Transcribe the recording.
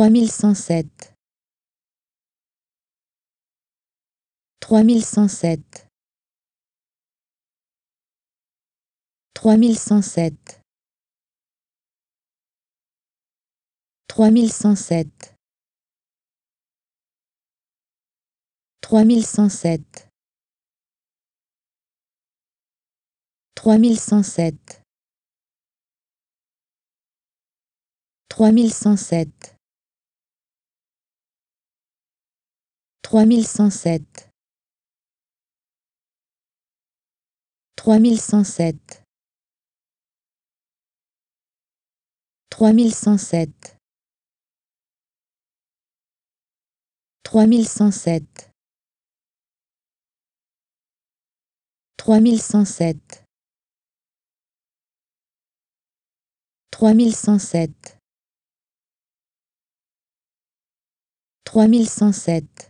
3107 3107 3107 3107 3107 3107 3107 3107 3107 3107 3107 3107 3107 3107